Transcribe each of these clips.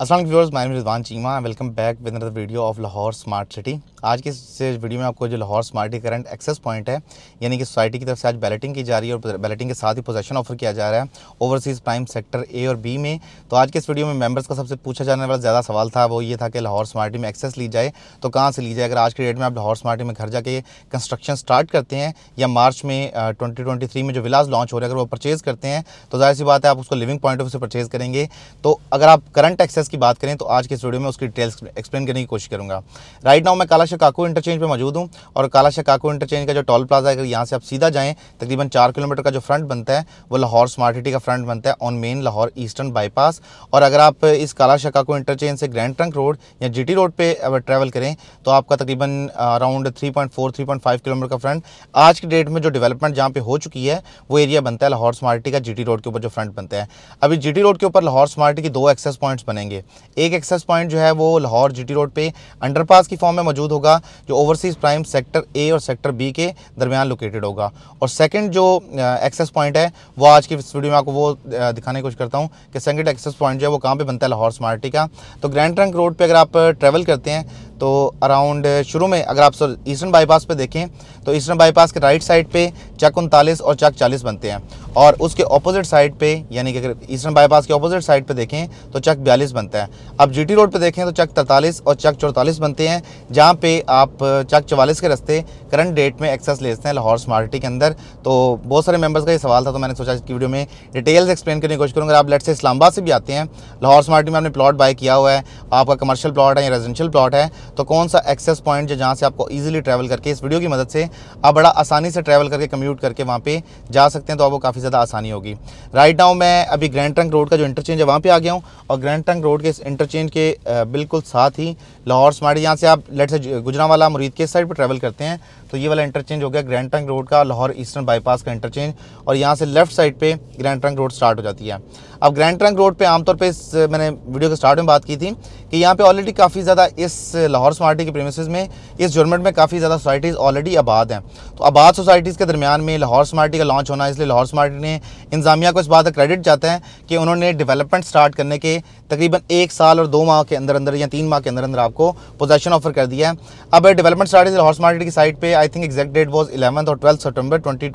असल viewers my Rizwan Cheema welcome back with another video of Lahore smart city आज के इस वीडियो में आपको जो Lahore smart city current access point है यानी कि सोसाइटी की तरफ से आज बैलेटिंग की जा रही है और बैलेटिंग के साथ ही पोजेशन ऑफर किया जा रहा है ओवरसीज़ प्राइम सेक्टर ए और बी में तो आज के इस वीडियो में मेम्बर्स का सबसे पूछा जाने वाला ज़्यादा सवाल था वो ये था कि लाहौर स्मार्ट सिटी में एक्सेस ली जाए तो कहाँ से ली जाए अगर आज के डेट में आप लाहौर स्मार्ट सिटी में घर जाके कंस्ट्रक्शन स्टार्ट करते हैं या मार्च में ट्वेंटी में जो विलाज लॉन्च हो रहे हैं अगर वो परचेज़ करते हैं तो जाहिर सी बात है आप उसको लिविंग पॉइंट ऑफ से परचेज़ करेंगे तो अगर आप करंट एक्सेस फीचर्स की बात करें तो आज के स्टूडियो में उसकी डिटेल्स एक्सप्लेन करने की कोशिश करूँगा राइट नाउ मैं काला शकाकू इंटरचेंज पर मौजूद हूँ और काला शकाकू इंटरचेंज का जो टॉल प्लाजा है अगर यहाँ से आप सीधा जाएँ तकरीबन चार किलोमीटर का जो फ्रंट बनता है वो लाहौर स्मार्ट सिटी का फ्रंट बनता है on main Lahore eastern bypass और अगर आप इस काला शकाकू इंटरचेंज से ग्रैंड ट्रंक रोड या जी रोड पर ट्रेवल ट्रैवल करें तो आपका तकरीबन around three point four three point five kilometre का फ्रंट आज की डेट में जो डेवलपमेंट जहाँ पे हो चुकी है वो एरिया बनता है लाहौर स्मार्टी का जीटी रोड के ऊपर जो फ्रंट बनता है अभी जीटी रोड के ऊपर लाहौर स्मार्टी की दो एक्सेस पॉइंट्स बनेंगे जाएंगे एक एक्सेस पॉइंट जो है वो लाहौर जीटी रोड पे अंडरपास की फॉर्म में मौजूद होगा जो ओवरसीज़ प्राइम सेक्टर ए और सेक्टर बी के दरमियान लोकेटेड होगा और सेकंड जो एक्सेस पॉइंट है वो आज की इस वीडियो में आपको वो दिखाने की कोशिश करता हूँ कि सेकेंड एक्सेस पॉइंट जो है वो कहाँ पर बनता है लाहौर स्मार्टी का तो ग्रैंड ट्रंक रोड पर अगर आप ट्रैवल करते हैं तो अराउंड uh, शुरू में अगर आप सर ईस्टर्न बाईपास पे देखें तो ईस्टर्न बाईपास के राइट साइड पे चक उनतालीस और चक चालीस बनते हैं और उसके ऑपोजिट साइड पे यानी कि अगर ईस्टर्न बाईपास के ऑपोजिट साइड पे देखें तो चक बयालीस बनता है अब जीटी रोड पे देखें तो चक 43 और चक चौतालीस बनते हैं जहाँ पे आप चक uh, चवालीस के रस्ते करंट डेट में एक्सेस लेते हैं लाहौर स्मार्टी के अंदर तो बहुत सारे मेंबर्स का ये सवाल था तो मैंने सोचा कि वीडियो में डिटेल्स एक्सप्लेन करने की कोशिश करूँगा आप लेट से इस्लामाबाद से भी आते हैं लाहौर स्मार्टी में आपने प्लॉट बाय किया हुआ है आपका कमर्शियल प्लॉट है या रेजिडेंशियल प्लॉट है तो कौन सा एक्सेस पॉइंट है जहाँ से आपको ईजिली ट्रैवल करके इस वीडियो की मदद से आप बड़ा आसानी से ट्रैवल करके कम्यूट करके वहाँ पर जा सकते हैं तो आपको काफ़ी ज़्यादा आसानी होगी राइट नाउ मैं अभी ग्रैंड ट्रंक रोड का जो इंटरचेंज है वहाँ पर आ गया हूँ और ग्रैंड ट्रंक रोड के इस इंटरचेंज के बिल्कुल साथ ही लाहौर स्मार्टी यहाँ से आप लेट से गुजरा वाला मुरीद के साइड पर ट्रैवल करते हैं तो ये वाला इंटरचेंज हो गया ग्रैंड ट्रंक रोड का लाहौर ईस्टर्न बाईपास का इंटरचेंज और यहाँ से लेफ्ट साइड पे ग्रैंड ट्रंक रोड स्टार्ट हो जाती है अब ग्रैंड ट्रंक रोड पे आमतौर पे मैंने वीडियो के स्टार्ट में बात की थी कि यहाँ पे ऑलरेडी काफ़ी ज़्यादा इस लाहौर सोसाइटी के प्रेमिस में इस जर्मेंट में काफ़ी ज़्यादा सोसाइटीज़ ऑलरेडी आबाद हैं तो आबाद सोसाइटीज़ के दरमियान में लाहौर सोसाइटी का लॉन्च होना इसलिए लाहौर सोसाइटी ने इंजामिया को इस बात का क्रेडिट जाता है कि उन्होंने डेवलपमेंट स्टार्ट करने के तकरीबन एक साल और दो माह के अंदर अंदर या तीन माह के अंदर अंदर आपको पोजेशन ऑफर कर दिया है अब डेवलपमेंट स्टार्ट लाहौर सोसाइटी की साइट पर I think exact date was eleventh और ट्वेल्थ सेप्टेम्बर ट्वेंटी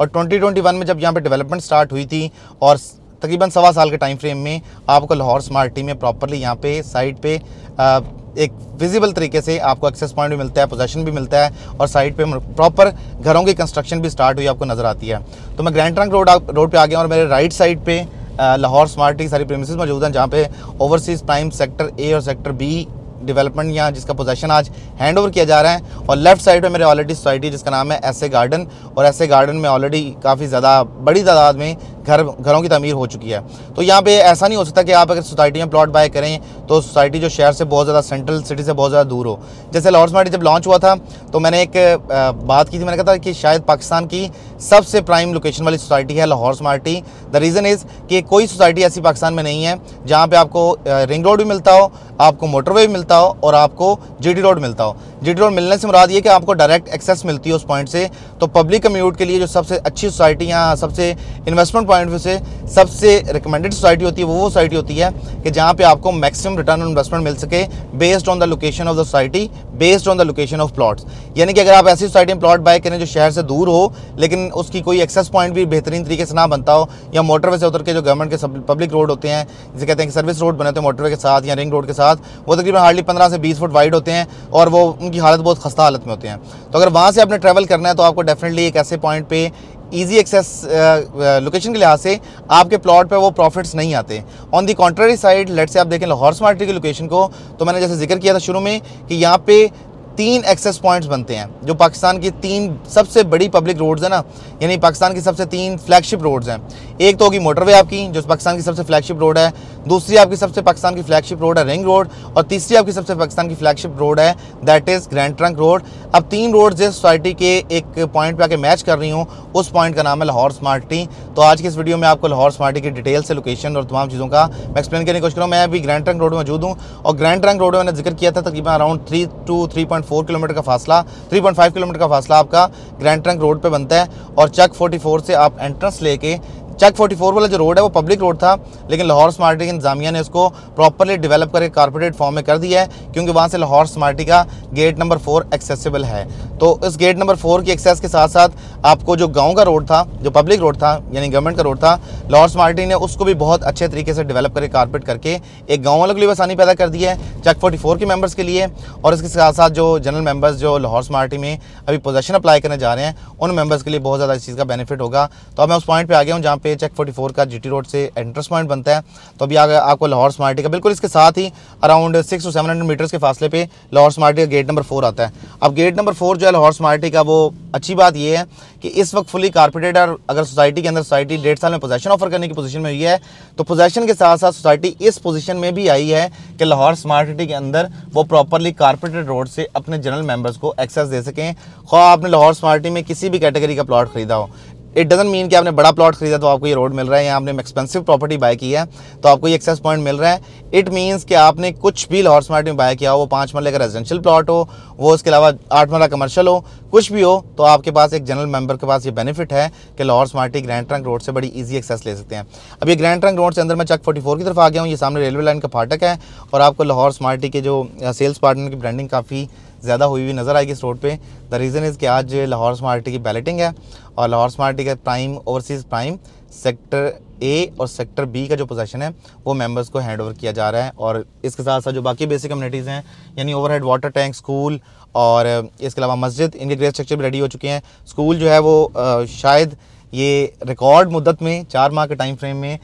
और 2021 में जब यहाँ पे डेवलपमेंट स्टार्ट हुई थी और तकरीबन सवा साल के टाइम फ्रेम में आपको लाहौर स्मार्ट टी में प्रॉपरली यहाँ पे साइड पे आ, एक विजिबल तरीके से आपको एक्सेस पॉइंट भी मिलता है पोजेशन भी मिलता है और साइड पे प्रॉपर घरों की कंस्ट्रक्शन भी स्टार्ट हुई आपको नज़र आती है तो मैं ग्रैंड ट्रंक रोड रोड पे आ गया और मेरे राइट साइड पे लाहौर स्मार्ट की सारी प्रेमिस मौजूद हैं जहाँ पे ओवरसीज़ प्राइम सेक्टर ए और सेक्टर बी डेवलपमेंट यहाँ जिसका पोजेशन आज हैंड ओवर किया जा रहा है और लेफ्ट साइड पर मेरे ऑलरेडी सोसाइटी जिसका नाम है एस गार्डन और एस गार्डन में ऑलरेडी काफ़ी ज़्यादा बड़ी तादाद में घर घरों की तमीर हो चुकी है तो यहाँ पे ऐसा नहीं हो सकता कि आप अगर सोसाइटी में प्लॉट बाय करें तो सोसाइटी जो शहर से बहुत ज़्यादा सेंट्रल सिटी से बहुत ज़्यादा दूर हो जैसे लाहौर स्मार्टी जब लॉन्च हुआ था तो मैंने एक बात की थी मैंने कहा था कि शायद पाकिस्तान की सबसे प्राइम लोकेशन वाली सोसाइटी है Lahore smarty the reason is कि कोई सोसाइटी ऐसी पाकिस्तान में नहीं है जहाँ पर आपको रिंग रोड भी मिलता हो आपको मोटरवे भी मिलता हो और आपको जी रोड मिलता हो जी टी रोड मिलने से मुराद ये कि आपको डायरेक्ट एक्सेस मिलती है उस पॉइंट से तो पब्लिक कम्यूट के लिए जो सबसे अच्छी सोसाइटी यहाँ सबसे इन्वेस्टमेंट पॉइंट व्यू से सबसे रिकमेंडेड सोसाइटी होती है वो वो सोसाइटी होती है कि जहाँ पे आपको मैक्सिमम रिटर्न ऑन इन्वेस्टमेंट मिल सके based on the location of the society based on the location of plots यानी कि अगर आप ऐसी सोसाइटी में प्लॉट बाय करें जो शहर से दूर हो लेकिन उसकी कोई एक्सेस पॉइंट भी बेहतरीन तरीके से ना बनता हो या मोटरवे से उतर के जो गवर्नमेंट के पब्लिक रोड होते हैं जिसे कहते हैं कि सर्विस रोड बनाते हैं मोटरवे के साथ या रिंग रोड के साथ वो तकरीबन हार्डली पंद्रह से बीस फुट वाइड होते हैं और वो उनकी हालत बहुत खस्ता हालत में होते हैं तो अगर वहाँ से आपने ट्रैवल करना है तो आपको डेफिनेटली एक ऐसे पॉइंट पे ईजी एक्सेस लोकेशन के लिहाज से आपके प्लॉट पे वो प्रॉफिट्स नहीं आते ऑन दी कॉन्ट्ररी साइड लेट से आप देखें लाहौर स्मार्ट की लोकेशन को तो मैंने जैसे जिक्र किया था शुरू में कि यहाँ पे तीन एक्सेस पॉइंट्स बनते हैं जो पाकिस्तान की तीन सबसे बड़ी पब्लिक रोड्स हैं ना यानी पाकिस्तान की सबसे तीन फ्लैगशिप रोड्स हैं एक तो होगी मोटरवे आपकी जो पाकिस्तान की सबसे फ्लैगशिप रोड है दूसरी आपकी सबसे पाकिस्तान की फ्लैगशिप रोड है रिंग रोड और तीसरी आपकी सबसे पाकिस्तान की फ्लैगशिप रोड है that is grand trunk road अब तीन रोड जिस सोसाइटी के एक पॉइंट पर आके मैच कर रही हूँ उस पॉइंट का नाम है लाहौर स्मार्टी तो आज की इस वीडियो में आपको लाहौर स्मार्टी की डिटेल से लोकेशन और तमाम चीज़ों का मैं एक्सप्लेन करने की कोशिश करूँ मैं अभी ग्रैंड ट्रंक रोड में मौजूद हूँ और ग्रैंड ट्रंक रोड में मैंने जिक्र किया था तकरीबन around three to three point four kilometre का फासला थ्री पॉइंट फाइव किलोमीटर का फासला आपका ग्रैंड ट्रंक रोड पर बनता है और चक फोर्टी फोर से आप एंट्रेंस लेके चक 44 वाला जो रोड है वो पब्लिक रोड था लेकिन लाहौर स्मार्टी इंतजामिया ने उसको प्रॉपरली डेवलप करके कारपोरेट फॉर्म में कर दिया है क्योंकि वहाँ से लाहौर स्मार्टी का गेट नंबर फोर एक्सेसिबल है तो इस गेट नंबर फोर की एक्सेस के साथ साथ आपको जो गाँव का रोड था जो पब्लिक रोड था यानी गवर्नमेंट का रोड था लाहौर स्मार्टी ने उसको भी बहुत अच्छे तरीके से डेवलप करके कारपेट करके एक गाँव वालों के लिए आसानी पैदा कर दी है चक फोर्टी के मेम्बर्स के लिए और इसके साथ साथ जो जनरल मेम्बर्स जो लाहौर स्मार्टी में अभी पोजेशन अप्लाई करने जा रहे हैं उन मेम्बर्स के लिए बहुत ज़्यादा इस चीज़ का बेनिफिट होगा तो अब मैं उस पॉइंट पर आ गया हूँ जहाँ पे चेक 44 का जीटी रोड से एंट्रेंस पॉइंट बनता है तो अभी आगे आपको लाहौर स्मार्टी का बिल्कुल इसके साथ ही around six to seven hundred metres के फासले पे लाहौर स्मार्टी का गेट नंबर फोर आता है अब गेट नंबर फोर जो है लाहौर स्मार्टी का वो अच्छी बात ये है कि इस वक्त फुली कारपेटेड और अगर सोसाइटी के अंदर सोसाइटी डेढ़ साल में पोजेशन ऑफर करने की पोजीशन में हुई है तो पोजेशन के साथ साथ सोसाइटी इस पोजीशन में भी आई है कि लाहौर स्मार्ट सिटी के अंदर वो प्रॉपरली कारपेटेड रोड से अपने जनरल मेम्बर्स को एक्सेस दे सकें खो आपने लाहौर स्मार्ट सिटी में किसी भी कैटेगरी का प्लाट खरीदा हो इट डजेंट मीन कि आपने बड़ा प्लॉट खरीदा तो आपको ये रोड मिल रहा है या आपने एक्सपेंसिव प्रॉपर्टी बाय की है तो आपको ये एक्सेस पॉइंट मिल रहा है इट मीन्स कि आपने कुछ भी लाहौर स्मार्ट में बाय किया हो वो पाँच मरले का रेजिडेंशियल प्लॉट हो वो उसके अलावा आठ मरला कमर्शल हो कुछ भी हो तो आपके पास एक जनरल मेंबर के पास ये बेनिफिट है कि Lahore smarty grand trunk road से बड़ी ईजी एक्सेस ले सकते हैं अब ये ग्रैंड ट्रंक रोड से अंदर मैं चक फोर्टी फोर की तरफ आ गया हूँ ये सामने रेलवे लाइन का फाटक है और आपको लाहौर स्मार्टी के जो सेल्स पार्टनर की ब्रांडिंग काफ़ी ज़्यादा हुई हुई नज़र आएगी इस रोड पे द रीज़न इज़ कि आज लाहौर स्मार्टी की बैलेटिंग है और लाहौर स्मार्टी का prime overseas prime sector A और सेक्टर बी का जो पोजेशन है वो मेंबर्स को हैंड ओवर किया जा रहा है और इसके साथ साथ जो बाकी बेसिक कम्युनिटीज़ हैं यानी ओवरहेड वाटर टैंक स्कूल और इसके अलावा मस्जिद इनके ग्रेस स्ट्रक्चर भी रेडी हो चुके हैं स्कूल जो है वो शायद ये रिकॉर्ड मुद्दत में चार माह के टाइम फ्रेम में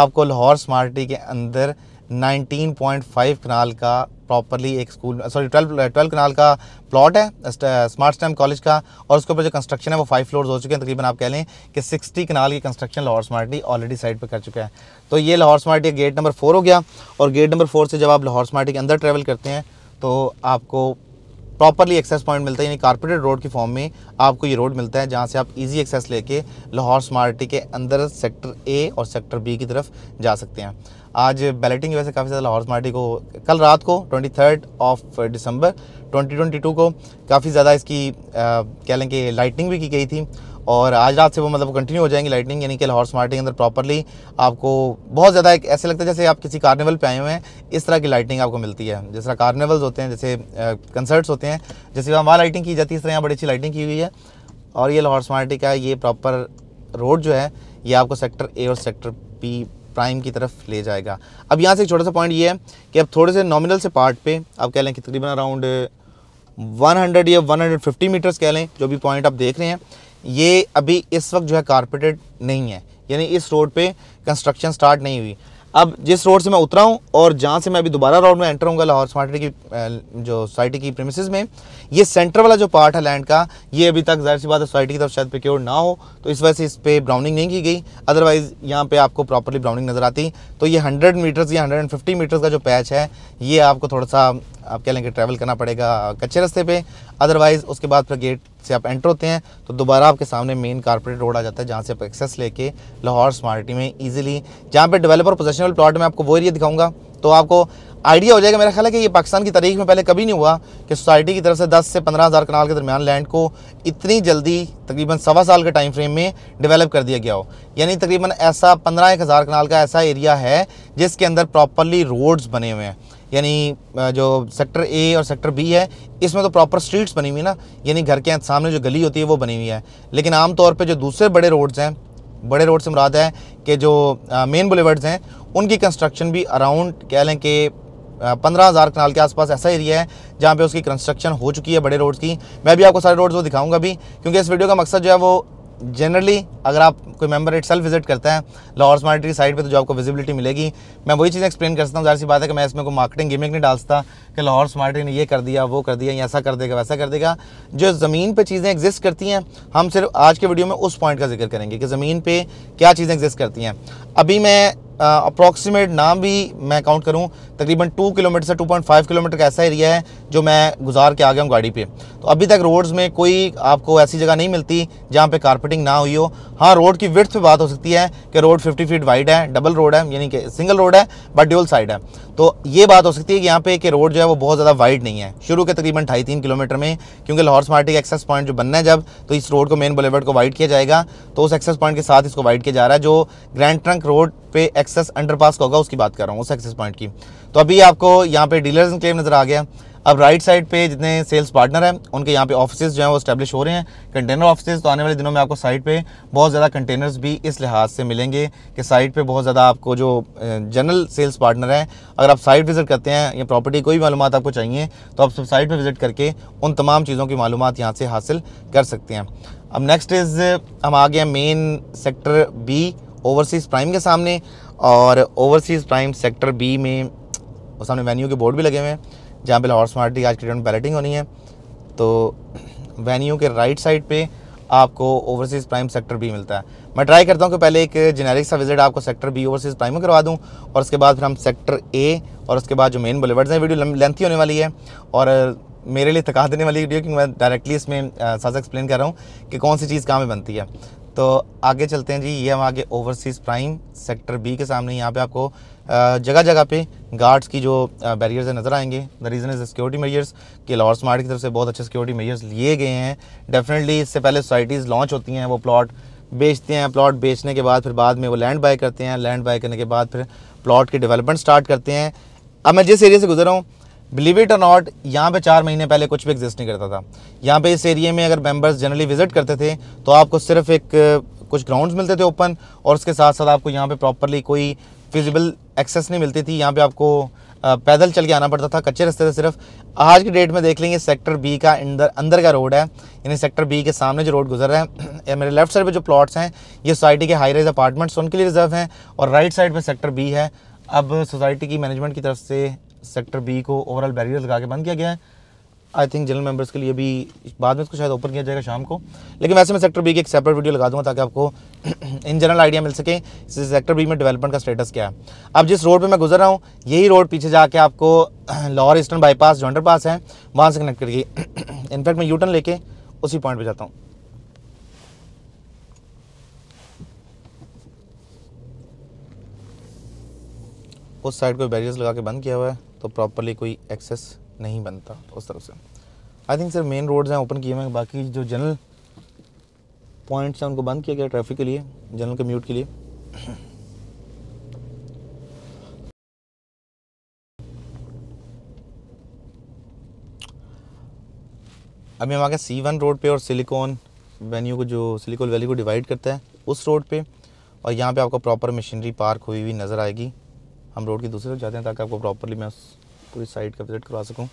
आपको लाहौर स्मार्टी के अंदर 19.5 कनाल का प्रॉपरली एक school sorry twelve twelve kanal का प्लॉट है स्मार्ट स्टैम कॉलेज का और उसके ऊपर जो कंस्ट्रक्शन है वो फाइव फ्लोर्स हो चुके हैं तकरीबन आप कह लें कि सिक्सटी कनाल की construction Lahore smarty already side पर कर चुका है तो ये Lahore smarty gate number four हो गया और गेट नंबर फोर से जब आप लाहौर स्मार्टी के अंदर ट्रैवल करते हैं तो आपको प्रॉपरली एक्सेस पॉइंट मिलता है यानी कारपोरेटेड रोड की फॉर्म में आपको ये रोड मिलता है जहाँ से आप इजी एक्सेस लेके लाहौर स्मार्टी के अंदर सेक्टर ए और सेक्टर बी की तरफ जा सकते हैं आज बैलेटिंग की वजह से काफ़ी ज़्यादा लाहौर मार्टी को कल रात को ट्वेंटी थर्ड ऑफ दिसंबर 2022 को काफ़ी ज़्यादा इसकी कह लें कि लाइटिंग भी की गई थी और आज रात से वो मतलब कंटिन्यू हो जाएंगी लाइटनिंग यानी कि लाहौर स्मार्टी के अंदर प्रॉपरली आपको बहुत ज़्यादा एक ऐसे लगता है जैसे आप किसी कार्निवल पे आए हुए हैं इस तरह की लाइटिंग आपको मिलती है जिस तरह कार्निवल्स होते हैं जैसे कंसर्ट्स होते हैं जैसे वहाँ वहाँ लाइटिंग की जाती है इस तरह यहाँ बड़ी अच्छी लाइटिंग की हुई है और ये लाहौर स्मार्टी का ये प्रॉपर रोड जो है ये आपको सेक्टर ए और सेक्टर पी प्राइम की तरफ ले जाएगा अब यहाँ से एक छोटा सा पॉइंट ये है कि अब थोड़े से नॉमिनल से पार्ट पे आप कह लें कि तकरीबन अराउंड 100 uh, या 150 मीटर्स कह लें जो भी पॉइंट आप देख रहे हैं ये अभी इस वक्त जो है कारपेटेड नहीं है यानी इस रोड पे कंस्ट्रक्शन स्टार्ट नहीं हुई अब जिस रोड से मैं उतरा हूँ और जहाँ से मैं अभी दोबारा रोड में एंटर हूँ लाहौर स्मार्ट की जो सोसाइटी की प्रेमिस में ये सेंटर वाला जो पार्ट है लैंड का ये अभी तक जाहिर सी बात है सोसाइटी की तरफ शायद प्रिक्योर ना हो तो इस वजह से इस पर ब्राउनिंग नहीं की गई अदरवाइज़ यहाँ पे आपको प्रॉपरली ब्राउनिंग नज़र आती तो ये हंड्रेड मीटर्स या हंड्रेड एंड फिफ्टी मीटर्स का जो पैच है ये आपको थोड़ा सा आप कह लेंगे ट्रैवल करना पड़ेगा कच्चे रस्ते पे अदरवाइज़ उसके बाद फिर गेट से आप एंटर होते हैं तो दोबारा आपके सामने मेन कारपोरेट रोड आ जाता है जहाँ से आप एक्सेस लेके लाहौर स्मार्टी में ईजिली जहाँ पर डेवलपर पोजेशनल प्लाट में आपको वो एरिया दिखाऊँगा तो आपको आइडिया हो जाएगा मेरा ख्याल है कि ये पाकिस्तान की तारीख में पहले कभी नहीं हुआ कि सोसाइटी की तरफ से 10 से पंद्रह हज़ार कनाल के दरमियान लैंड को इतनी जल्दी तकरीबन सवा साल के टाइम फ्रेम में डेवलप कर दिया गया हो यानी तकरीबन ऐसा पंद्रह एक हज़ार कनाल का ऐसा एरिया है जिसके अंदर प्रॉपरली रोड्स बने हुए हैं यानी जो सेक्टर ए और सेक्टर बी है इसमें तो प्रॉपर स्ट्रीट्स बनी हुई ना यानी घर के सामने जो गली होती है वो बनी हुई है लेकिन आम तौर पर जो दूसरे बड़े रोड्स हैं बड़े रोड से मुराद है कि जो मेन बुलेवर्ड्स हैं उनकी कंस्ट्रक्शन भी अराउंड कह लें कि पंद्रह हज़ार कनाल के आसपास ऐसा एरिया है जहाँ पे उसकी कंस्ट्रक्शन हो चुकी है बड़े रोड्स की मैं भी आपको सारे रोड्स वो दिखाऊंगा भी क्योंकि इस वीडियो का मकसद जो है वो जनरली अगर आप कोई मेंबर इट सेल्फ विजिट करता है लाहौर मार्केट की साइड पे तो जो आपको विजिबिलिटी मिलेगी मैं वही चीज़ें एक्सप्लेन कर सकता हूँ जाहिर सी बात है कि मैं इसमें कोई मार्केटिंग गेमिंग नहीं डाल सकता कि लाहौर स्मार्ट ने ये कर दिया वो कर दिया ऐसा कर देगा वैसा कर देगा जो ज़मीन पर चीज़ें एग्जिस्ट करती हैं हम सिर्फ आज के वीडियो में उस पॉइंट का जिक्र करेंगे कि ज़मीन पर क्या चीज़ें एग्जिस्ट करती हैं अभी मैं अप्रॉक्सीमेट नाम भी मैं काउंट करूँ तकरीबन टू किलोमीटर से टू पॉइंट फाइव किलोमीटर का ऐसा एरिया है जो मैं गुजार के आ गया हूँ गाड़ी पे तो अभी तक रोड्स में कोई आपको ऐसी जगह नहीं मिलती जहाँ पे कारपेटिंग ना हुई हो हाँ रोड की विर्थ पे बात हो सकती है कि रोड फिफ्टी फीट वाइड है डबल रोड है यानी कि सिंगल रोड है बट ड्यूल साइड है तो ये बात हो सकती है कि यहाँ पे कि रोड जो है वो बहुत ज़्यादा वाइड नहीं है शुरू के तकरीबन ढाई तीन किलोमीटर में क्योंकि लाहौर स्मार्टी एक्सेस पॉइंट जो बनना है जब तो इस रोड को मेन बुलेवर्ड को वाइड किया जाएगा तो उस एक्सेस पॉइंट के साथ इसको वाइड किया जा रहा है जो ग्रैंड ट्रंक रोड पे एक्सेस अंडरपास होगा उसकी बात कर रहा हूँ उस एक्सेस पॉइंट की तो अभी आपको यहाँ पे डीलर्स क्लेम नज़र आ गया अब राइट साइड पे जितने सेल्स पार्टनर हैं उनके यहाँ पे ऑफिसेज जो हैं वो स्टैब्लिश हो रहे हैं कंटेनर ऑफिसेज तो आने वाले दिनों में आपको साइट पे बहुत ज़्यादा कंटेनर्स भी इस लिहाज से मिलेंगे कि साइट पे बहुत ज़्यादा आपको जो जनरल सेल्स पार्टनर हैं अगर आप साइट विज़िट करते हैं या प्रॉपर्टी कोई मालूम आपको चाहिए तो आप सब साइट पर विज़िट करके उन तमाम चीज़ों की मालूम यहाँ से हासिल कर सकते हैं अब नेक्स्ट इज़ हम आ गए main sector B overseas prime के सामने और ओवरसीज़ प्राइम सेक्टर बी में उस सामने वेन्यू के बोर्ड भी लगे हुए हैं जहाँ पे लाहौर स्मार्ट की आज की डेट बैलेटिंग होनी है तो वेन्यू के राइट साइड पे आपको ओवरसीज़ प्राइम सेक्टर बी मिलता है मैं ट्राई करता हूँ कि पहले एक जेनेरिक सा विजिट आपको सेक्टर बी ओवरसीज़ प्राइम में करवा दूँ और उसके बाद फिर हम सेक्टर ए और उसके बाद जो मेन बुलेवर्ड्स हैं वीडियो लेंथी होने वाली है और मेरे लिए थका देने वाली वीडियो क्योंकि मैं डायरेक्टली इसमें साथ एक्सप्लेन कर रहा हूँ कि कौन सी चीज़ कहाँ में बनती है तो आगे चलते हैं जी ये हम आगे ओवरसीज़ प्राइम सेक्टर बी के सामने यहाँ पे आपको जगह जगह पे गार्ड्स की जो बैरियर्स है नज़र आएंगे the reason is security measures कि लाहौर स्मार्ट की तरफ से बहुत अच्छे सिक्योरिटी मेजर्स लिए गए हैं डेफिनेटली इससे पहले सोसाइटीज़ लॉन्च होती हैं वो प्लॉट बेचते हैं प्लॉट बेचने के बाद फिर बाद में वो लैंड बाय करते हैं लैंड बाय करने के बाद फिर प्लॉट की डेवलपमेंट स्टार्ट करते हैं अब मैं जिस एरिया से गुजर रहा हूँ बिलीव इट और नॉट यहाँ पे चार महीने पहले कुछ भी एग्जिस्ट नहीं करता था यहाँ पे इस एरिया में अगर मेंबर्स जनरली विजिट करते थे तो आपको सिर्फ एक कुछ ग्राउंड्स मिलते थे ओपन और उसके साथ साथ आपको यहाँ पे प्रॉपरली कोई फिजिबल एक्सेस नहीं मिलती थी यहाँ पे आपको पैदल चल के आना पड़ता था कच्चे रस्ते से सिर्फ आज की डेट में देख लेंगे सेक्टर बी का अंदर अंदर का रोड है यानी सेक्टर बी के सामने जो रोड गुजर रहा है मेरे लेफ्ट साइड पर जो प्लॉट्स हैं ये सोसाइटी के हाई रेज अपार्टमेंट्स उनके लिए रिजर्व हैं और राइट साइड पर सेक्टर बी है अब सोसाइटी की मैनेजमेंट की तरफ से सेक्टर बी को ओवरऑल बैरियर लगा के बंद किया गया है आई थिंक जनरल मेंबर्स के लिए भी बाद में इसको शायद ओपन किया जाएगा शाम को लेकिन वैसे मैं सेक्टर बी की एक सेपरेट वीडियो लगा दूंगा ताकि आपको इन जनरल आइडिया मिल सके सेक्टर बी में डेवलपमेंट का स्टेटस क्या है अब जिस रोड पे मैं गुजर रहा हूँ यही रोड पीछे जाके आपको लाहौर ईस्टर्न बाईपास जो अंडर पास है वहाँ से कनेक्ट करिए इनफैक्ट मैं यूटर्न लेके उसी पॉइंट पर जाता हूँ उस साइड को बैरियर्स लगा के बंद किया हुआ है तो प्रॉपरली कोई एक्सेस नहीं बनता उस तरफ से I think sir main roads हैं ओपन किए हुए हैं बाकी जो जनरल पॉइंट्स हैं उनको बंद किया गया ट्रैफिक के लिए जनरल कम्यूट के लिए अभी हम आगे सी वन रोड पे और सिलिकॉन वेन्यू को जो सिलिकॉन वैली को डिवाइड करता है उस रोड पे और यहाँ पे आपको प्रॉपर मशीनरी पार्क हुई हुई नज़र आएगी हम रोड की दूसरी तरफ जाते हैं ताकि आपको प्रॉपरली मैं पूरी साइड का विजिट करवा सकूँ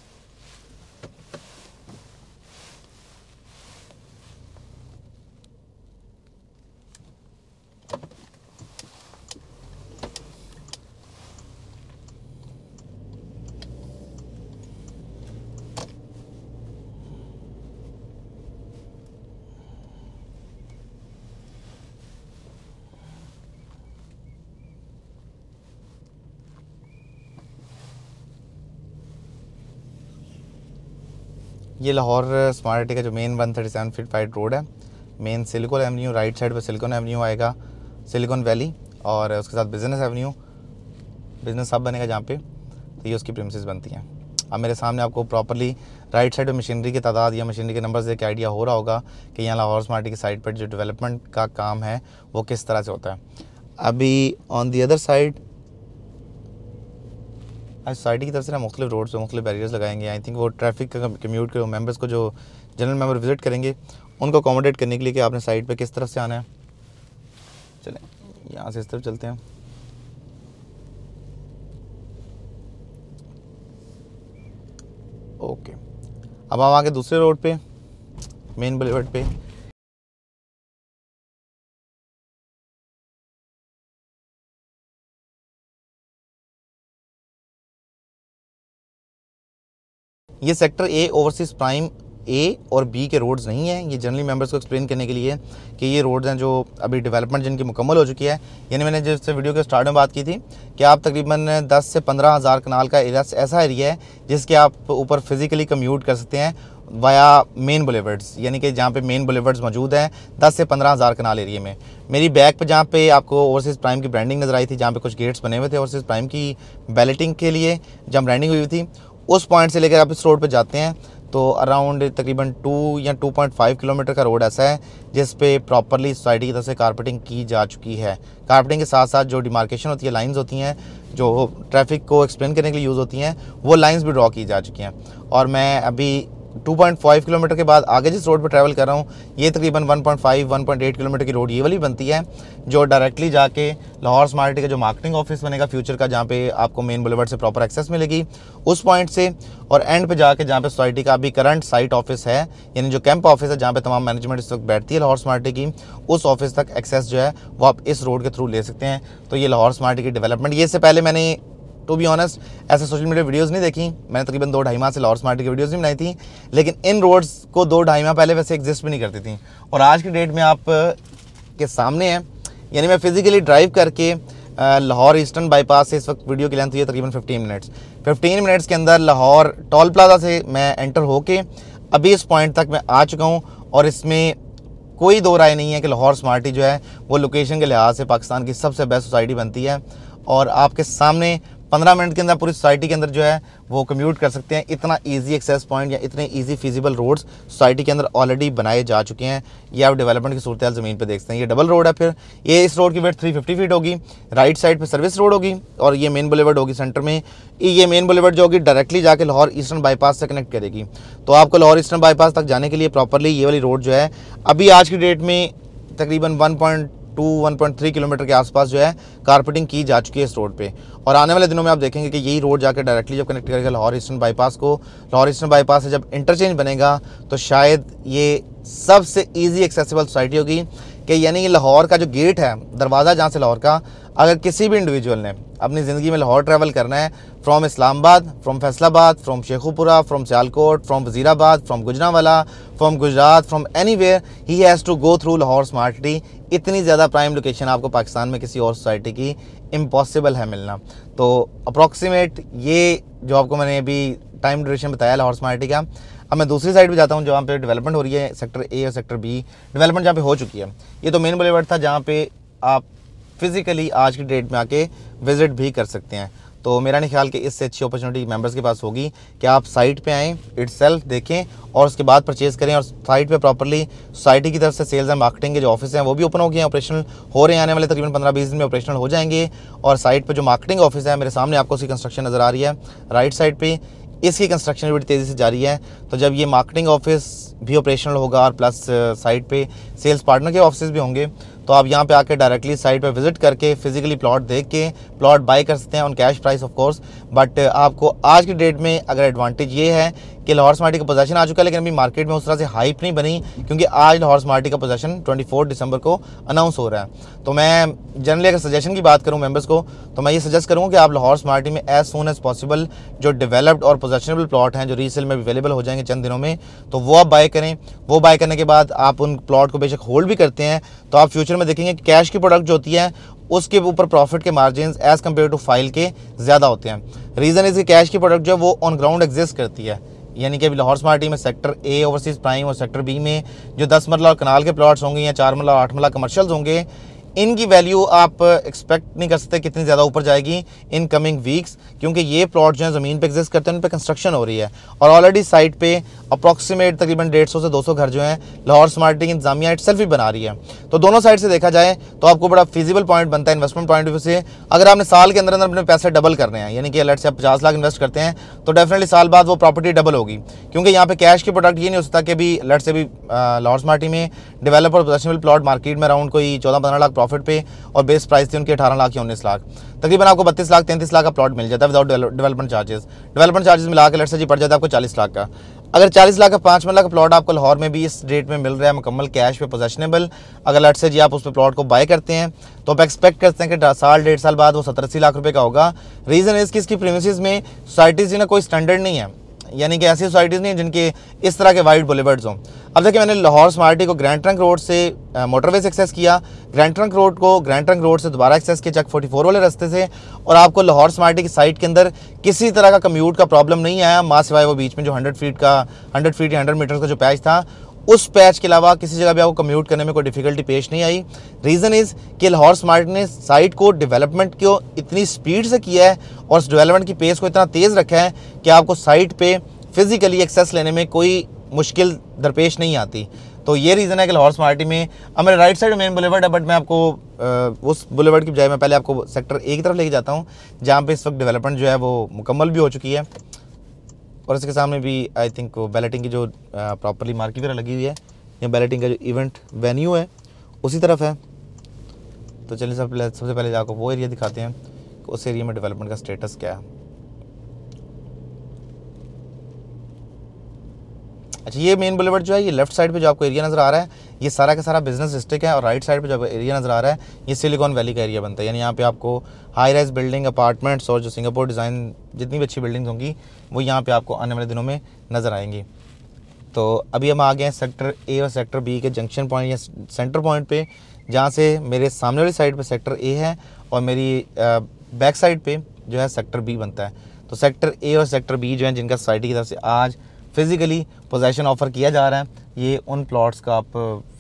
ये लाहौर स्मार्ट सिटी का जो main one thirty seven feet wide road है main silicon avenue right side पर सिलिकॉन एवेन्यू आएगा सिलिकॉन वैली और उसके साथ बिजनेस एवेन्यू बिजनेस हब बनेगा जहाँ पे तो ये उसकी प्रेमिस बनती हैं अब मेरे सामने आपको प्रॉपरली राइट साइड पर मशीनरी की तादाद या मशीनरी के नंबर देख के आइडिया हो रहा होगा कि यहाँ लाहौर स्मार्टी की साइड पर जो डेवलपमेंट का काम है वो किस तरह से होता है अभी ऑन दी अदर साइड आज सोसाइटी की तरफ से ना मुख्तु रोड्स पर मुख्तु बैरियर्स लगाएंगे आई थिंक वो ट्रैफिक का कम्यूट के मेम्बर्स को जो जनरल मेम्बर विजिट करेंगे उनको अकोमोडेट करने के लिए कि आपने साइड पर किस तरफ से आना है चलें यहाँ से इस तरफ चलते हैं ओके अब हम आगे दूसरे रोड पे मेन बुलेवर्ड पे ये sector A overseas prime A और बी के रोड्स नहीं हैं ये जनरली मेंबर्स को एक्सप्लेन करने के लिए कि ये रोड्स हैं जो अभी डेवलपमेंट जिनकी मुकम्मल हो चुकी है यानी मैंने जैसे वीडियो के स्टार्ट में बात की थी कि आप तकरीबन 10 से पंद्रह हज़ार कनाल का एरिया ऐसा एरिया है जिसके आप ऊपर फिज़िकली कम्यूट कर सकते हैं वाया मेन बुलेवर्ड्स यानी कि जहाँ पे मेन बुलेवर्ड्स मौजूद हैं दस से पंद्रह हज़ार कनाल एरिए में मेरी बैक पे जहाँ पे आपको ओवरसीज़ प्राइम की ब्रांडिंग नज़र आई थी जहाँ पे कुछ गेट्स बने हुए थे ओवरसीज़ प्राइम की बैलेटिंग के लिए जहाँ ब्रांडिंग हुई थी उस पॉइंट से लेकर आप इस रोड पर जाते हैं तो अराउंड तकरीबन टू या टू पॉइंट फाइव किलोमीटर का रोड ऐसा है जिस पे प्रॉपरली सोसाइटी की तरफ से कारपेटिंग की जा चुकी है कारपेटिंग के साथ साथ जो डिमार्केशन होती है लाइंस होती हैं जो ट्रैफिक को एक्सप्लेन करने के लिए यूज़ होती हैं वो लाइंस भी ड्रॉ की जा चुकी हैं और मैं अभी 2.5 किलोमीटर के बाद आगे जिस रोड पर ट्रैवल कर रहा हूँ ये तकरीबन 1.5 1.8 किलोमीटर की रोड ये वाली बनती है जो डायरेक्टली जाके लाहौर स्मार्ट का जो मार्केटिंग ऑफिस बनेगा फ्यूचर का जहाँ पे आपको मेन बुलेवर्ड से प्रॉपर एक्सेस मिलेगी उस पॉइंट से और एंड पे जाके जहाँ पे सोसाइटी का अभी करंट साइट ऑफिस है यानी जो कैंप ऑफिस है जहाँ पे तमाम मैनेजमेंट इस वक्त बैठती है लाहौर स्मार्टी की उस ऑफिस तक एक्सेस जो है वो आप इस रोड के थ्रू ले सकते हैं तो ये लाहौर स्मार्टी की डेवलपमेंट ये इससे पहले मैंने टू बी ऑनेस्ट ऐसे सोशल मीडिया वीडियोज़ नहीं देखी मैंने तकरीबन दो ढाई माह से लाहौर स्मार्टी की वीडियोज नहीं बनाई थी लेकिन इन रोड्स को दो ढाई माह पहले वैसे एग्जिस्ट भी नहीं करती थी और आज की डेट में आप के सामने हैं यानी मैं फिज़िकली ड्राइव करके लाहौर ईस्टर्न बाईपास से इस वक्त वीडियो की लेंथ हुई है तकरीबन 15 मिनट्स 15 मिनट्स के अंदर लाहौर टोल प्लाजा से मैं एंटर होके अभी इस पॉइंट तक मैं आ चुका हूँ और इसमें कोई दो राय नहीं है कि लाहौर स्मार्टी जो है वो लोकेशन के लिहाज से पाकिस्तान की सबसे बेस्ट सोसाइटी बनती है और आपके सामने पंद्रह मिनट के अंदर पूरी सोसाइटी के अंदर जो है वो कम्यूट कर सकते हैं इतना ईजी एक्सेस पॉइंट या इतने ईजी फिजिबल रोड्स सोसाइटी के अंदर ऑलरेडी बनाए जा चुके हैं ये आप डेवलपमेंट की सूरत ज़मीन पर देखते हैं ये डबल रोड है फिर ये इस रोड की वेट 350 फीट होगी राइट साइड पर सर्विस रोड होगी और ये मेन बुलेवर्ड होगी सेंटर में ये मेन बुलेवर्ड जो होगी डायरेक्टली जाकर लाहौर ईस्टर्न बाईपास से कनेक्ट करेगी तो आपको लाहौर ईस्टर्न बाईपास तक जाने के लिए प्रॉपरली ये वाली रोड जो है अभी आज की डेट में तकरीबन one point two one point three kilometre के आसपास जो है कारपेटिंग की जा चुकी है इस रोड पे और आने वाले दिनों में आप देखेंगे कि यही रोड जाकर डायरेक्टली जब कनेक्ट करेगा लाहौर ईस्टर्न बाईपास को लाहौर ईस्टर्न बाईपास से जब इंटरचेंज बनेगा तो शायद ये सबसे ईजी एक्सेसिबल सोसाइटी होगी कि यानी लाहौर का जो गेट है दरवाज़ा जहाँ से लाहौर का अगर किसी भी इंडिविजुअल ने अपनी ज़िंदगी में लाहौर ट्रैवल करना है from Islamabad from Faisalabad from Sheikhupura from Sialkot from Wazirabad from Gujranwala from Gujrat from anywhere he has to go through Lahore city इतनी ज़्यादा प्राइम लोकेशन आपको पाकिस्तान में किसी और सोसाइटी की इम्पॉसिबल है मिलना तो अप्रॉक्सीमेट ये जो आपको मैंने अभी टाइम ड्यूरेशन बताया लाहौर स्मार्टी का अब मैं दूसरी साइड भी जाता हूँ जहाँ पे डेवलपमेंट हो रही है सेक्टर ए और सेक्टर बी डेवलपमेंट जहाँ पे हो चुकी है ये तो मेन बुलेवर्ड था जहाँ पे आप फिज़िकली आज की डेट में आके विज़िट भी कर सकते हैं तो मेरा नहीं ख्याल कि इससे अच्छी अपॉर्चुनिटी मेंबर्स के पास होगी कि आप साइट पे आएँ इट देखें और उसके बाद परचेज़ करें और साइट पे प्रॉपरली सोसाइटी की तरफ से सेल्स एंड मार्केटिंग के जो ऑफिस हैं वो भी ओपन हो गए हैं ऑपरेशनल हो रहे हैं आने वाले तकरीबन पंद्रह बीस दिन में ऑपरेशनल हो जाएंगे और साइट पर जो मार्केटिंग ऑफिस है मेरे सामने आपको उसकी कंस्ट्रक्शन नज़र आ रही है राइट साइड पर इसकी कंस्ट्रक्शन भी तेज़ी से जारी है तो जब ये मार्केटिंग ऑफिस भी ऑपरेशनल होगा और प्लस साइट पर सेल्स पार्टनर के ऑफिस भी होंगे तो आप यहाँ पे आके डायरेक्टली साइट पे विजिट करके फिजिकली प्लॉट देख के प्लॉट बाय कर सकते हैं on cash price of course but आपको आज के डेट में अगर एडवांटेज ये है कि लाहौर स्मार्टी का पोजेशन आ चुका है लेकिन अभी मार्केट में उस तरह से हाइप नहीं बनी क्योंकि आज लाहौर स्मार्टी का पोजेशन 24 दिसंबर को अनाउंस हो रहा है तो मैं जनरली अगर सजेशन की बात करूँ मेम्बर्स को तो मैं ये सजेस्ट करूँगा कि आप लाहौर स्मार्टी में एज सोन एज़ पॉसिबल जो डिवेलप्ड और पोजेशनेबल प्लाट हैं जो रीसेल में अवेलेबल हो जाएंगे चंद दिनों में तो वो आप बाय करें वो बाय करने के बाद आप उन प्लाट को बेशक होल्ड भी करते हैं तो आप फ्यूचर में देखेंगे कैश की प्रोडक्ट जो होती है उसके ऊपर प्रॉफिट के margin as compare to file के ज़्यादा होते हैं रीज़न इसके कैश की प्रोडक्ट जो है वो ऑन ग्राउंड एग्जिस्ट करती है यानी कि अभी लाहौर स्मार्ट में सेक्टर ए ओवरसीज़ प्राइम और सेक्टर बी में जो दस मरला और कनाल के प्लाट्स होंगे या चार मरला और आठ मरला कमर्शल्स होंगे इनकी वैल्यू आप एक्सपेक्ट नहीं कर सकते कितनी ज़्यादा ऊपर जाएगी इन कमिंग वीक्स क्योंकि ये प्लॉट जो है ज़मीन पे एग्जिस्ट करते हैं उन पर कंस्ट्रक्शन हो रही है और ऑलरेडी साइट पे अप्रॉक्सीमेट तकरीबन डेढ़ सौ से दो सौ घर जो हैं लाहौर स्मार्टिंग इंतजामिया इट सेल्फ ही बना रही है तो दोनों साइड से देखा जाए तो आपको बड़ा फिजिबल पॉइंट बनता है इन्वेस्टमेंट पॉइंट ऑफ व्यू से अगर आपने साल के अंदर अंदर अपने पैसे डबल करने हैं यानी कि अलर्ट से आप पचास लाख इन्वेस्ट करते हैं तो डेफिनेटली साल बाद वो प्रॉपर्टी डबल होगी क्योंकि यहाँ पर कैश के प्रोडक्ट ये नहीं हो सकता कि अभी अलर्ट से भी लाहौर स्मार्टी में डेवलपर प्रोफेशनल प्लॉट मार्केट में अराउंड कोई चौदह पंद्रह लाख प्रॉफिट पे और बेस प्राइस थी उनके अठारह लाख या उन्नीस लाख तकरीबन आपको बत्तीस लाख तैंतीस लाख का प्लॉट मिल जाता है without development charges development charges मिला के लट से जी पड़ जाता है आपको चालीस लाख का अगर 40 लाख का पाँच मिला का प्लॉट आपको लाहौर में भी इस डेट में मिल रहा है मुकम्मल कैश पे पोजेशनेबल अगर लट से जी आप उस पर प्लॉट को बाय करते हैं तो आप एक्सपेक्ट करते हैं कि साल डेढ़ साल बाद वो सतर लाख रुपये का होगा रीज़न इसकी इसकी प्रीमिस में सोसाइटीज़ ना कोई स्टैंडर्ड नहीं है यानी कि ऐसी सोसाइटीज़ नहीं जिनके इस तरह के वाइड बुलेवर्ड्स हों अब देखिए मैंने लाहौर स्मार्टी को ग्रैंड ट्रंक रोड से मोटरवे से एक्सेस किया ग्रैंड ट्रंक रोड को ग्रैंड ट्रंक रोड से दोबारा एक्सेस किया चक 44 वाले रास्ते से और आपको लाहौर स्मार्टी की साइड के अंदर किसी तरह का कम्यूट का प्रॉब्लम नहीं आया माँ सिवाय वो बीच में जो हंड्रेड फीट का हंड्रेड फीट या हंड्रेड मीटर का जो पैच था उस पैच के अलावा किसी जगह भी आपको कम्यूट करने में कोई डिफिकल्टी पेश नहीं आई रीज़न इज़ कि लाहौर स्मार्ट ने साइट को डेवलपमेंट को इतनी स्पीड से किया है और उस डिवेलपमेंट की पेस को इतना तेज़ रखा है कि आपको साइट पर फ़िज़िकली एक्सेस लेने में कोई मुश्किल दरपेश नहीं आती तो ये रीज़न है कि लाहौर स्मार्टी में अब मेरे राइट साइड मेन बुलेवर्ड है बट मैं आपको उस बुलेवर्ड की बजाय मैं पहले आपको सेक्टर ए की तरफ लेके जाता हूँ जहाँ पे इस वक्त डेवलपमेंट जो है वो मुकम्मल भी हो चुकी है और इसके सामने भी आई थिंक वो बैलेटिंग की जो प्रॉपरली मार्किंग वगैरह लगी हुई है या बैलेटिंग का जो इवेंट वेन्यू है उसी तरफ है तो चलिए सब सबसे पहले आपको वो एरिया दिखाते हैं कि उस एरिया में डेवलपमेंट का स्टेटस क्या है अच्छा ये मेन बुलेवर्ड जो है ये लेफ्ट साइड पे जो आपको एरिया नज़र आ रहा है ये सारा का सारा बिजनेस डिस्ट्रिक्ट है और राइट साइड पे जो एरिया नज़र आ रहा है ये सिलिकॉन वैली का एरिया बनता है यानी यहाँ पे आपको हाई राइज बिल्डिंग अपार्टमेंट्स और जो सिंगापुर डिज़ाइन जितनी भी अच्छी बिल्डिंग्स होंगी वो यहाँ पर आपको आने वाले दिनों में नज़र आएंगी तो अभी हम आ गए हैं सेक्टर ए और सेक्टर बी के जंक्शन पॉइंट या सेंटर पॉइंट पे जहाँ से मेरे सामने वाली साइड पर सेक्टर ए है और मेरी बैक साइड पर जो है सेक्टर बी बनता है तो सेक्टर ए और सेक्टर बी जो है जिनका सोसाइटी की तरफ से आज फिज़िकली पोजेसन ऑफ़र किया जा रहा है ये उन प्लाट्स का आप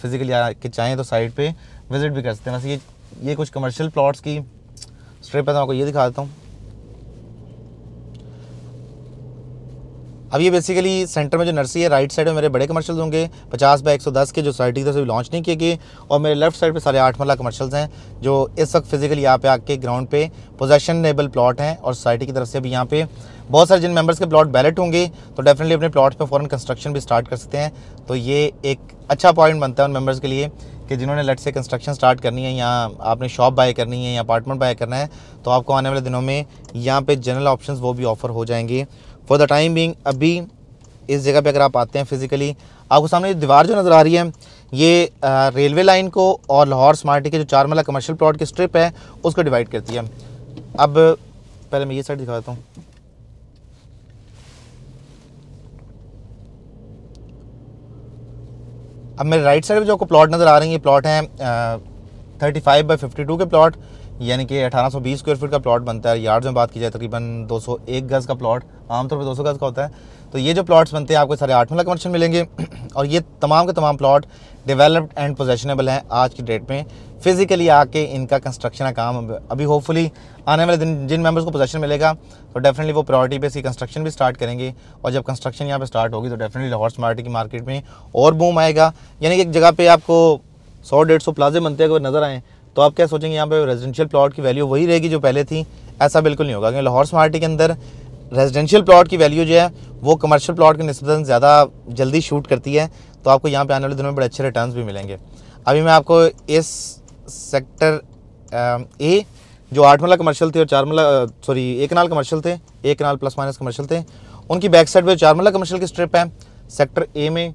फिज़िकली uh, के चाहें तो साइट पे विज़िट भी कर सकते हैं वैसे ये ये कुछ कमर्शियल प्लाट्स की स्ट्रिप है तो आपको ये दिखा देता हूँ अब ये बेसिकली सेंटर में जो नर्सरी है राइट साइड में मेरे बड़े कमर्शियल होंगे 50 बाय 110 के जो सोसाइटी की तरफ से लॉन्च नहीं किए गए और मेरे लेफ्ट साइड पे सारे आठ मल्ला कमर्शियल्स हैं जो इस वक्त फिजिकली यहाँ पे आके ग्राउंड पे पोजेशनेबल प्लॉट हैं और सोसाइटी की तरफ से भी यहाँ पे बहुत सारे जिन मेंबर्स के प्लॉट बैलेट होंगे तो डेफिनेटली अपने प्लॉट्स पे फॉरन कंस्ट्रक्शन भी स्टार्ट कर सकते हैं तो ये एक अच्छा पॉइंट बनता है उन मेंबर्स के लिए कि जिन्होंने लट से कंस्ट्रक्शन स्टार्ट करनी है या आपने शॉप बाय करनी है या अपार्टमेंट बाय करना है तो आपको आने वाले दिनों में यहाँ पर जनरल ऑप्शन वो भी ऑफ़र हो जाएंगे फॉर द टाइम बिंग अभी इस जगह पर अगर आप आते हैं फिज़िकली आपको सामने दीवार जो नज़र आ रही है ये रेलवे लाइन को और लाहौर स्मार्टी के जो चार मला कमर्शियल प्लॉट की स्ट्रिप है उसको डिवाइड करती है अब पहले मैं ये साइड दिखाता हूँ अब मेरे राइट साइड पर जो आपको प्लॉट नज़र आ रही है प्लॉट हैं thirty five by fifty two के प्लॉट यानी कि 1820 स्क्वायर फीट का प्लॉट बनता है यार्ड्स में बात की जाए तकरीबन 201 गज़ का प्लॉट आमतौर पर 200 गज़ का होता है तो ये जो प्लॉट्स बनते हैं आपको सारे आठ मिला कमर्शन मिलेंगे और ये तमाम के तमाम प्लॉट डेवलप्ड एंड पोजेशनेबल हैं आज की डेट में फिज़िकली आके इनका कंस्ट्रक्शन का काम अभी होपफुली आने वाले दिन जिन मेंबर्स को पोजेशन मिलेगा तो डेफिनेटली वो प्रायोरिटी पे इसकी कंस्ट्रक्शन भी स्टार्ट करेंगे और जब कंस्ट्रक्शन यहाँ पे स्टार्ट होगी तो डेफिनेटली लाहौर स्मार्टी की मार्केट में और बूम आएगा यानी कि एक जगह पर आपको सौ डेढ़ सौ प्लाजे बनते अगर नज़र आएँ तो आप क्या सोचेंगे यहाँ पर रेजिडेंशियल प्लाट की वैल्यू वही रहेगी जो पहले थी ऐसा बिल्कुल नहीं होगा क्योंकि लाहौर स्मार्टी के अंदर रेजिडेंशियल प्लाट की वैल्यू जो है वो कमर्शियल प्लाट के नस्बत ज़्यादा जल्दी शूट करती है तो आपको यहाँ पे आने वाले दिनों में बड़े अच्छे रिटर्न भी मिलेंगे अभी मैं आपको इस सेक्टर ए जो आठ मल्ला कमर्शियल थे और चार मल्ला सॉरी एक नाल कमर्शियल थे एक कनाल प्लस माइनस कमर्शियल थे उनकी बैक साइड पे चार मल्ला कमर्शियल की स्ट्रिप है सेक्टर ए में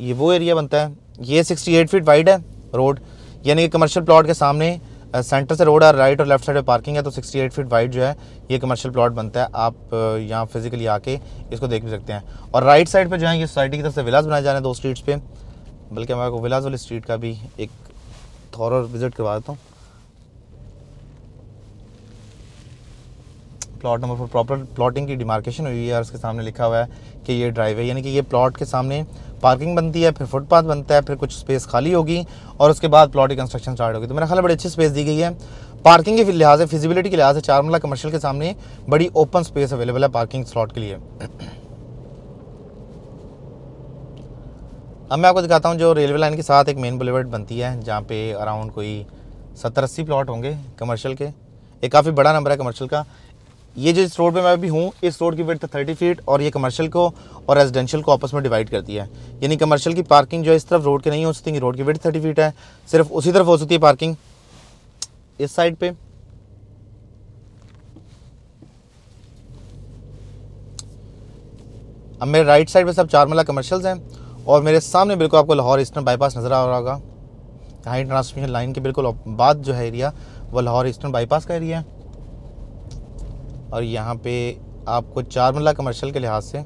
ये वो एरिया बनता है ये 68 फीट वाइड है रोड यानी कि कमर्शियल प्लॉट के सामने सेंटर से रोड है राइट और लेफ्ट साइड पे पार्किंग है तो 68 फीट वाइड जो है ये कमर्शियल प्लॉट बनता है आप यहाँ फिजिकली आके इसको देख भी सकते हैं और राइट साइड पे जो है ये सोसाइटी की तरफ से विलास बनाए जा रहे हैं दो स्ट्रीट्स पे बल्कि मैं आपको विलास वाली स्ट्रीट का भी एक थॉरर विज़िट करवा देता हूँ plot number four proper plotting की डिमार्केशन हुई है और उसके सामने लिखा हुआ है कि ये ड्राइव है यानी कि ये प्लॉट के सामने पार्किंग बनती है फिर फुटपाथ बनता है फिर कुछ स्पेस खाली होगी और उसके बाद प्लॉट की कंस्ट्रक्शन स्टार्ट होगी तो मेरा ख्याल बड़ी अच्छी स्पेस दी गई है पार्किंग के लिहाज से फिजिबिलिटी के लिहाज से चारमला कमर्शियल के सामने बड़ी ओपन स्पेस अवेलेबल है पार्किंग स्लॉट के लिए अब मैं आपको दिखाता हूँ जो रेलवे लाइन के साथ एक मेन बुलेवर्ड बनती है जहाँ पे अराउंड कोई सत्तर अस्सी प्लॉट होंगे कमर्शियल के एक काफ़ी बड़ा नंबर है कमर्शियल का ये जो इस रोड पे मैं अभी हूँ इस रोड की वेट थर्टी फीट और ये कमर्शियल को और रेजिडेंशियल को आपस में डिवाइड करती है यानी कमर्शियल की पार्किंग जो है इस तरफ रोड की नहीं हो सकती रोड की वेट थर्टी फीट है सिर्फ उसी तरफ हो सकती है पार्किंग इस साइड पर अब मेरे राइट साइड पे सब चार मला कमर्शियल्स हैं और मेरे सामने बिल्कुल आपको लाहौर ईस्टर्न बाईपास नज़र आ रहा होगा हाई ट्रांसमिशन लाइन के बिल्कुल बाद जो है एरिया वो लाहौर ईस्टर्न बाईपास का एरिया है और यहाँ पे आपको चारमला कमर्शल के लिहाज से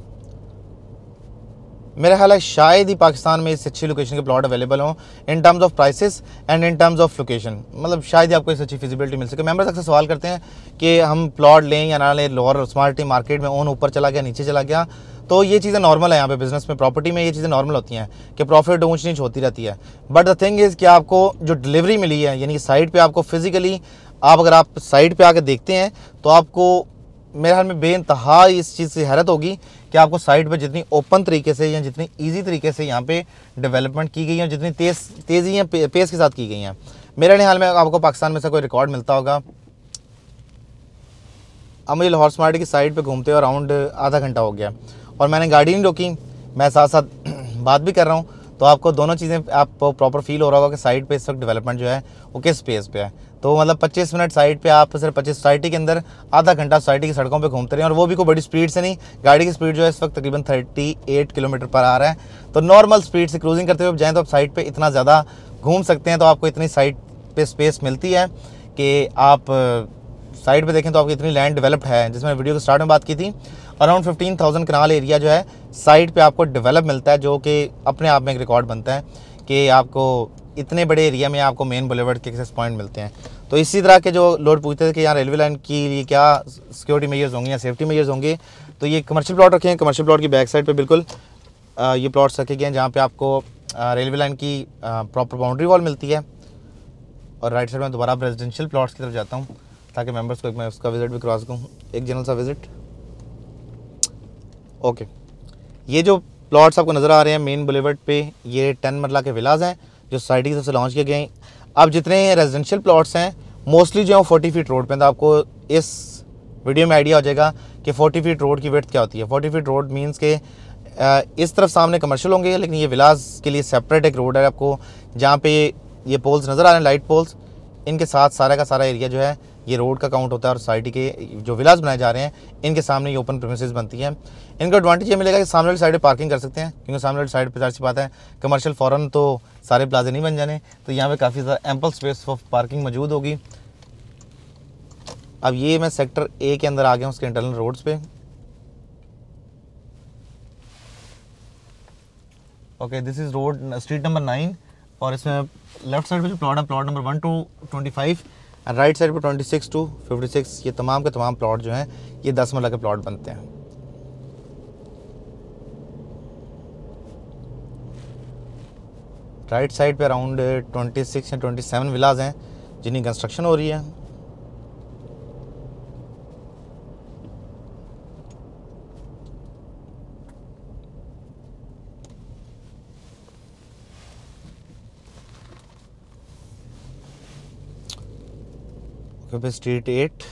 मेरा ख्याल है शायद ही पाकिस्तान में इस अच्छी लोकेशन के प्लॉट अवेलेबल हों in terms of prices and in terms of location मतलब शायद ही आपको इस अच्छी फिजिबिलिटी मिल सके मेम्बर्स अक्सर सवाल करते हैं कि हम प्लॉट लें या ना लें लोअर स्मार्ट मार्केट में ओन ऊपर चला गया नीचे चला गया तो ये चीज़ें नॉर्मल है यहाँ पे बिजनेस में प्रॉपर्टी में ये चीज़ें नॉर्मल होती हैं कि प्रॉफिट ऊँच नीच होती रहती है बट द थिंग इज़ कि आपको जो डिलीवरी मिली है यानी कि साइट पर आपको फिज़िकली आप अगर आप साइट पर आकर देखते हैं तो आपको मेरे हाल में बेानतहा इस चीज़ से हैरत होगी कि आपको साइट पर जितनी ओपन तरीके से या जितनी ईजी तरीके से यहाँ पर डेवलपमेंट की गई है जितनी तेज़ तेज़ी या पेस के साथ की गई हैं मेरे ख्याल में आपको पाकिस्तान में से कोई रिकॉर्ड मिलता होगा अब मुझे लाहौर स्मार्ट की साइड पे घूमते हो अराउंड आधा घंटा हो गया और मैंने गाड़ी नहीं रोकी मैं साथ साथ बात भी कर रहा हूँ तो आपको दोनों चीज़ें आप प्रॉपर फील हो रहा होगा कि साइड पे इस वक्त डेवलपमेंट जो है वो किस स्पेस पे है तो मतलब 25 मिनट साइड पे आप सिर्फ पच्चीस सोसाइटी के अंदर आधा घंटा सोसाइटी की सड़कों पे घूमते रहें और वो भी कोई बड़ी स्पीड से नहीं गाड़ी की स्पीड जो है इस वक्त तकरीबन 38 किलोमीटर पर आ रहा है तो नॉर्मल स्पीड से क्रूजिंग करते हुए जाएँ तो आप साइड पर इतना ज़्यादा घूम सकते हैं तो आपको इतनी साइड पर स्पेस मिलती है कि आप साइड पर देखें तो आपकी इतनी लैंड डेवलप्ड है जिसमें वीडियो को स्टार्ट में बात की थी अराउंड फिफ्टीन थाउजेंड कनाल एरिया जो है साइड पे आपको डेवलप मिलता है जो कि अपने आप में एक रिकॉर्ड बनता है कि आपको इतने बड़े एरिया में आपको मेन बुलेवर्ड के एक्सेस पॉइंट मिलते हैं तो इसी तरह के जो लोग पूछते थे कि यहाँ रेलवे लाइन के लिए क्या सिक्योरिटी मेजर्स होंगे या सेफ्टी मेजर्स होंगे तो ये कमर्शियल प्लॉट रखे हैं कमर्शियल प्लॉट की बैक साइड पर बिल्कुल ये प्लॉट्स रखे गए हैं जहाँ पर आपको रेलवे लाइन की प्रॉपर बाउंड्री वॉल मिलती है और राइट साइड में दोबारा रेजिडेंशियल प्लॉट्स की तरफ जाता हूँ ताकि मेंबर्स को एक मैं उसका विजिट भी करवा सकूँ एक जनरल सा विजिट ओके ये जो प्लॉट्स आपको नज़र आ रहे हैं मेन बुलेवर्ड पे ये टेन मरला के विलाज हैं जो सोसाइटी की तरफ से लॉन्च किए गए हैं अब जितने रेजिडेंशियल प्लॉट्स हैं मोस्टली जो है फोर्टी फीट रोड पर आपको इस वीडियो में आइडिया हो जाएगा कि फोर्टी फीट रोड की वेट क्या होती है फोर्टी फीट रोड मीन्स के इस तरफ सामने कमर्शियल होंगे लेकिन ये विलाज के लिए सेपरेट एक रोड है आपको जहाँ पे ये पोल्स नज़र आ रहे हैं लाइट पोल्स इनके साथ सारा का सारा एरिया जो है ये रोड का काउंट होता है और सोसाइटी के जो विलास बनाए जा रहे हैं इनके सामने ये ओपन प्रोमिस बनती है इनका एडवांटेज ये मिलेगा कि सामने वाली साइड पार्किंग कर सकते हैं क्योंकि सामने वाली साइड पर जाहिर सी बात है कमर्शियल फॉरन तो सारे प्लाजे नहीं बन जाने तो यहाँ पर काफ़ी ज़्यादा एम्पल स्पेस फॉर पार्किंग मौजूद होगी अब ये मैं सेक्टर ए के अंदर आ गया हूँ उसके इंटरनल रोड्स पे okay this is road street number nine और इसमें लेफ्ट साइड पे जो प्लॉट है plot number one to twenty five and right side पर twenty six to fifty six ये तमाम के तमाम प्लॉट जो हैं ये दस मरला के प्लॉट बनते हैं राइट साइड पे अराउंड ट्वेंटी सिक्स या सेवन विलाज हैं जिन्हें कंस्ट्रक्शन हो रही है यहाँ पे स्ट्रीट एट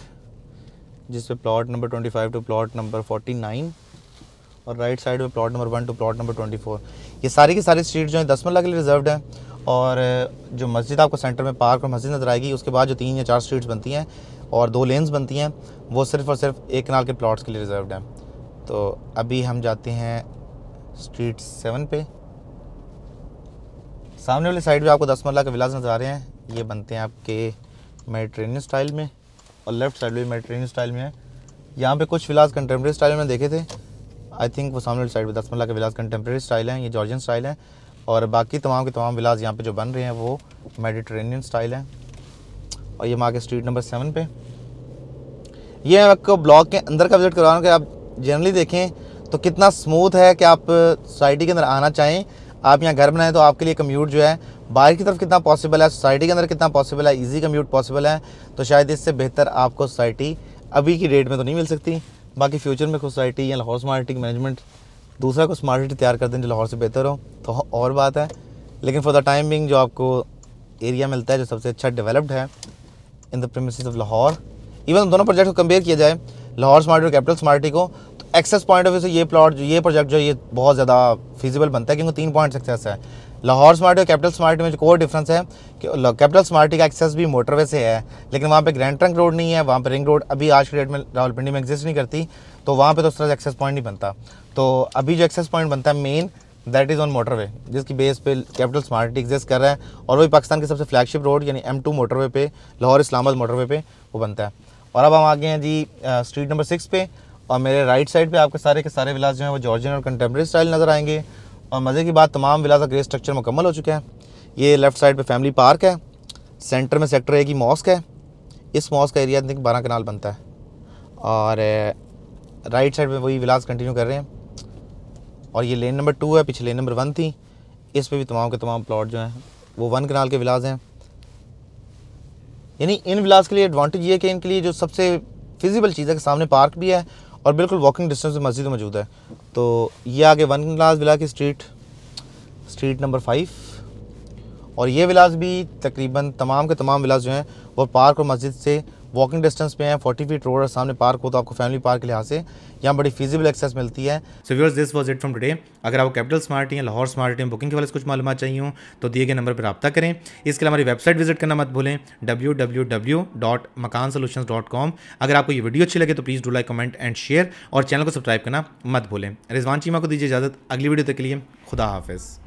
जिस पे plot number twenty five to plot number forty nine और राइट साइड में plot number one to plot number twenty four ये सारी की सारी स्ट्रीट जो है दस मल्ला के लिए रिजर्व है और जो मस्जिद आपको सेंटर में पार्क और मस्जिद नज़र आएगी उसके बाद जो तीन या चार स्ट्रीट्स बनती हैं और दो लेन्स बनती हैं वो सिर्फ और सिर्फ एक कनाल के प्लॉट्स के लिए रिजर्व हैं तो अभी हम जाते हैं स्ट्रीट सेवन पे सामने वाली साइड पर आपको दस मल्ला के विलाज नज़र आ रहे हैं ये बनते हैं आपके मेडिट्रेनियन स्टाइल में और लेफ्ट साइड भी मेडिट्रेनियन स्टाइल में है यहाँ पे कुछ विलास कंटेम्प्रेरी स्टाइल में देखे थे आई थिंक वो सामने साइड पे दसमल्ला के विलास कंटेम्प्रेरी स्टाइल हैं ये जॉर्जियन स्टाइल है और बाकी तमाम के तमाम विलास यहाँ पे जो बन रहे हैं वो मेडिट्रेनियन स्टाइल हैं और ये माँ के स्ट्रीट नंबर सेवन पे ये आपको ब्लॉक के अंदर का विजिट करवा रहा हूँ आप जनरली देखें तो कितना स्मूथ है कि आप सोसाइटी के अंदर आना चाहें आप यहाँ घर बनाएं तो आपके लिए कम्यूट जो है बाहर की तरफ कितना पॉसिबल है सोसाइटी के अंदर कितना पॉसिबल है ईजी कम्यूट पॉसिबल है तो शायद इससे बेहतर आपको सोसाइटी अभी की डेट में तो नहीं मिल सकती बाकी फ्यूचर में सोसाइटी या लाहौर स्मार्ट सिटी मैनेजमेंट दूसरा कुछ स्मार्ट सिटी तैयार कर दें जो लाहौर से बेहतर हो तो और बात है लेकिन फॉर द टाइम बिंग जो आपको एरिया मिलता है जो सबसे अच्छा डेवलप्ड है in the premise of Lahore even दोनों प्रोजेक्ट को कंपेयर किया जाए लाहौर स्मार्ट और कैपिटल स्मार्टी को तो एक्सेस पॉइंट ऑफ व्यू से ये प्लॉट ये प्रोजेक्ट जो ये बहुत ज़्यादा फिजिबल बनता है क्योंकि तीन पॉइंट एक्सेस है लाहौर स्मार्ट और कैपिटल स्मार्ट में जो कोर डिफरेंस है कि कैपिटल स्मार्ट का एक्सेस भी मोटरवे से है लेकिन वहाँ पे ग्रैंड ट्रंक रोड नहीं है वहाँ पे रिंग रोड अभी आज के डेट में रावलपिंडी में एग्जिस्ट नहीं करती तो वहाँ पे तो उस तरह से एक्सेस पॉइंट नहीं बनता तो अभी जो एक्सेस पॉइंट बनता है main that is on motorway जिसकी बेस पे कैपिटल स्मार्ट एग्जिस्ट कर रहा है और वही पाकिस्तान की सबसे फ्लैगशिप रोड यानी एम टू मोटरवे पे लाहौर इस्लामाबाद मोटरवे पे वो बनता है और अब हम आ गए हैं जी स्ट्रीट नंबर सिक्स पे और मेरे राइट साइड पे आपके सारे के सारे विलास जो हैं वो जॉर्जियन और कंटेम्प्रेरी स्टाइल नज़र आएंगे और मज़े की बात तमाम विलास का ग्रे स्ट्रक्चर मुकम्मल हो चुके हैं ये लेफ्ट साइड पे फैमिली पार्क है सेंटर में सेक्टर ए की मॉस्क है इस मॉस्क का एरिया बारह कनाल बनता है और राइट साइड पर वही विलास कंटिन्यू कर रहे हैं और ये लेन नंबर टू है पीछे लेन नंबर वन थी इस पर भी तमाम के तमाम प्लाट जो हैं वो वन कनाल के विलास हैं यानी इन विलास के लिए एडवांटेज ये है कि इनके लिए जो सबसे फिजिबल चीज़ है कि सामने पार्क भी है और बिल्कुल वॉकिंग डिस्टेंस में मस्जिद मौजूद है तो ये आगे वन क्लास विला की स्ट्रीट स्ट्रीट नंबर फाइव और ये विलास भी तकरीबन तमाम के तमाम विलास जो हैं वो पार्क और मस्जिद से वॉकिंग डिस्टेंस पे है फोर्टी फीट रोड सामने पार्क हो तो आपको फैमिली पार्क के लिहाज से यहाँ बड़ी फिजिबल एक्सेस मिलती है so viewers this was it from today अगर आपको कैपिटल स्मार्ट या लाहौर स्मार्ट या बुकिंग के वाले कुछ मालूम चाहिए हो तो दिए गए नंबर पर रब्ता करें इसके लिए हमारी वेबसाइट विजिट करना मत भूलें W W W dot Makaan dot com अगर आपको ये वीडियो अच्छी लगे तो please do like comment and share और चैनल को सब्सक्राइब करना मत भूलें रिजवान चीमा को दीजिए इजाज़त अगली वीडियो तक के लिए खुदा हाफिज़